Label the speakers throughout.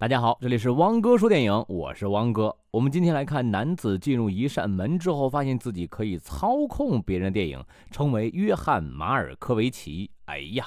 Speaker 1: 大家好，这里是汪哥说电影，我是汪哥。我们今天来看男子进入一扇门之后，发现自己可以操控别人。电影称为《约翰·马尔科维奇》。哎呀，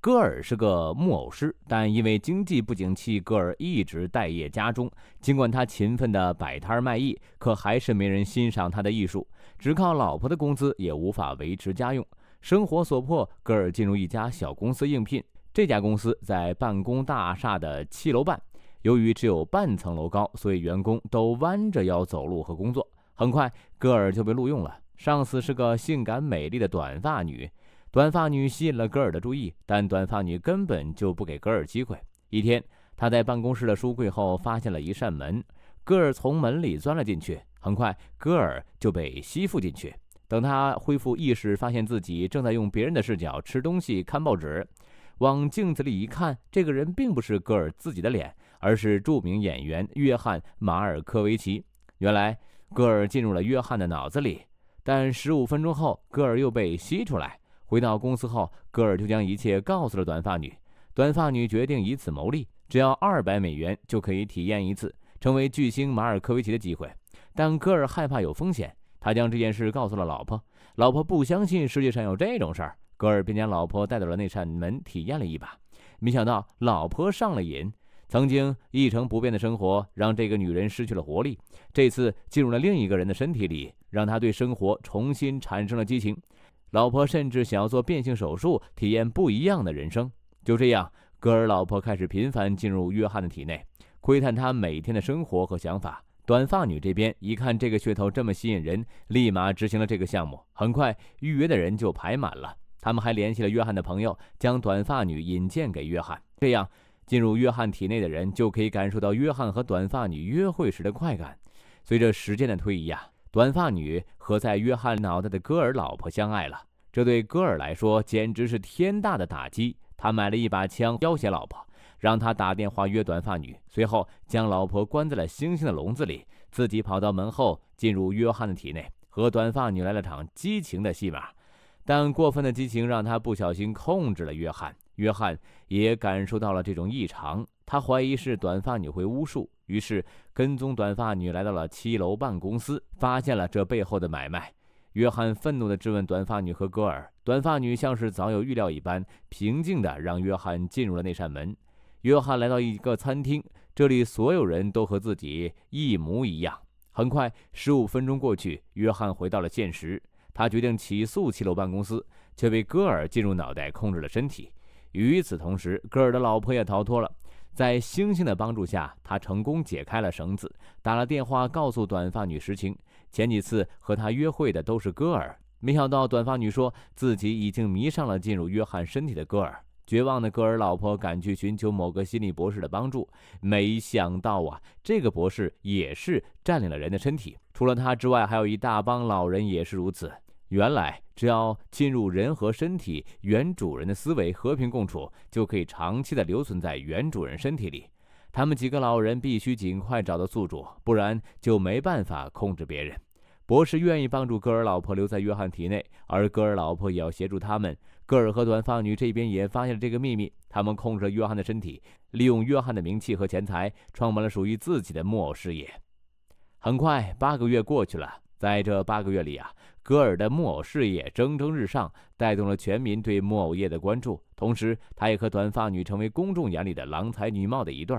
Speaker 1: 戈尔是个木偶师，但因为经济不景气，戈尔一直待业家中。尽管他勤奋地摆摊卖艺，可还是没人欣赏他的艺术，只靠老婆的工资也无法维持家用。生活所迫，戈尔进入一家小公司应聘。这家公司在办公大厦的七楼半，由于只有半层楼高，所以员工都弯着腰走路和工作。很快，戈尔就被录用了。上司是个性感美丽的短发女，短发女吸引了戈尔的注意，但短发女根本就不给戈尔机会。一天，她在办公室的书柜后发现了一扇门，戈尔从门里钻了进去。很快，戈尔就被吸附进去。等他恢复意识，发现自己正在用别人的视角吃东西、看报纸。往镜子里一看，这个人并不是戈尔自己的脸，而是著名演员约翰·马尔科维奇。原来，戈尔进入了约翰的脑子里，但十五分钟后，戈尔又被吸出来。回到公司后，戈尔就将一切告诉了短发女。短发女决定以此牟利，只要二百美元就可以体验一次成为巨星马尔科维奇的机会。但戈尔害怕有风险，他将这件事告诉了老婆。老婆不相信世界上有这种事儿。戈尔便将老婆带到了那扇门，体验了一把，没想到老婆上了瘾。曾经一成不变的生活让这个女人失去了活力，这次进入了另一个人的身体里，让她对生活重新产生了激情。老婆甚至想要做变性手术，体验不一样的人生。就这样，戈尔老婆开始频繁进入约翰的体内，窥探他每天的生活和想法。短发女这边一看这个噱头这么吸引人，立马执行了这个项目，很快预约的人就排满了。他们还联系了约翰的朋友，将短发女引荐给约翰。这样，进入约翰体内的人就可以感受到约翰和短发女约会时的快感。随着时间的推移啊，短发女和在约翰脑袋的戈尔老婆相爱了。这对戈尔来说简直是天大的打击。他买了一把枪要挟老婆，让他打电话约短发女，随后将老婆关在了猩猩的笼子里，自己跑到门后进入约翰的体内，和短发女来了场激情的戏码。但过分的激情让他不小心控制了约翰。约翰也感受到了这种异常，他怀疑是短发女会巫术，于是跟踪短发女来到了七楼办公室，发现了这背后的买卖。约翰愤怒地质问短发女和戈尔，短发女像是早有预料一般，平静地让约翰进入了那扇门。约翰来到一个餐厅，这里所有人都和自己一模一样。很快，十五分钟过去，约翰回到了现实。他决定起诉七楼办公室，却被戈尔进入脑袋控制了身体。与此同时，戈尔的老婆也逃脱了。在星星的帮助下，他成功解开了绳子，打了电话告诉短发女实情。前几次和他约会的都是戈尔，没想到短发女说自己已经迷上了进入约翰身体的戈尔。绝望的戈尔老婆赶去寻求某个心理博士的帮助，没想到啊，这个博士也是占领了人的身体。除了他之外，还有一大帮老人也是如此。原来，只要进入人和身体原主人的思维和平共处，就可以长期的留存在原主人身体里。他们几个老人必须尽快找到宿主，不然就没办法控制别人。博士愿意帮助戈尔老婆留在约翰体内，而戈尔老婆也要协助他们。戈尔和短发女这边也发现了这个秘密，他们控制了约翰的身体，利用约翰的名气和钱财，创办了属于自己的木偶事业。很快，八个月过去了。在这八个月里啊，戈尔的木偶事业蒸蒸日上，带动了全民对木偶业的关注。同时，他也和短发女成为公众眼里的郎才女貌的一对。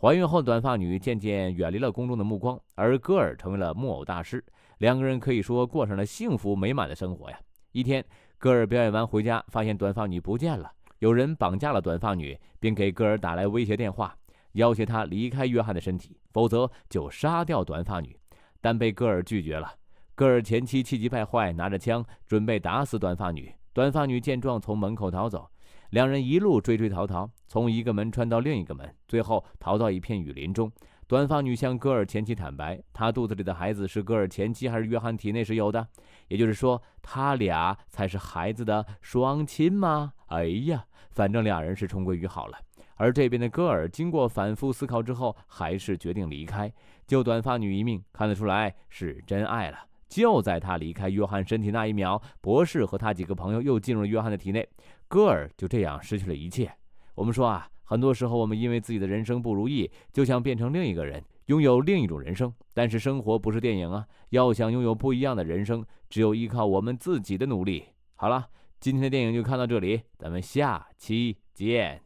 Speaker 1: 怀孕后，短发女渐渐远离了公众的目光，而戈尔成为了木偶大师。两个人可以说过上了幸福美满的生活呀。一天，戈尔表演完回家，发现短发女不见了，有人绑架了短发女，并给戈尔打来威胁电话，要挟他离开约翰的身体，否则就杀掉短发女。但被戈尔拒绝了。戈尔前妻气急败坏，拿着枪准备打死短发女。短发女见状，从门口逃走。两人一路追追逃逃，从一个门穿到另一个门，最后逃到一片雨林中。短发女向戈尔前妻坦白，她肚子里的孩子是戈尔前妻还是约翰体内是有的？也就是说，他俩才是孩子的双亲吗？哎呀，反正俩人是重归于好了。而这边的戈尔经过反复思考之后，还是决定离开，救短发女一命。看得出来是真爱了。就在他离开约翰身体那一秒，博士和他几个朋友又进入了约翰的体内。戈尔就这样失去了一切。我们说啊，很多时候我们因为自己的人生不如意，就想变成另一个人，拥有另一种人生。但是生活不是电影啊！要想拥有不一样的人生，只有依靠我们自己的努力。好了，今天的电影就看到这里，咱们下期见。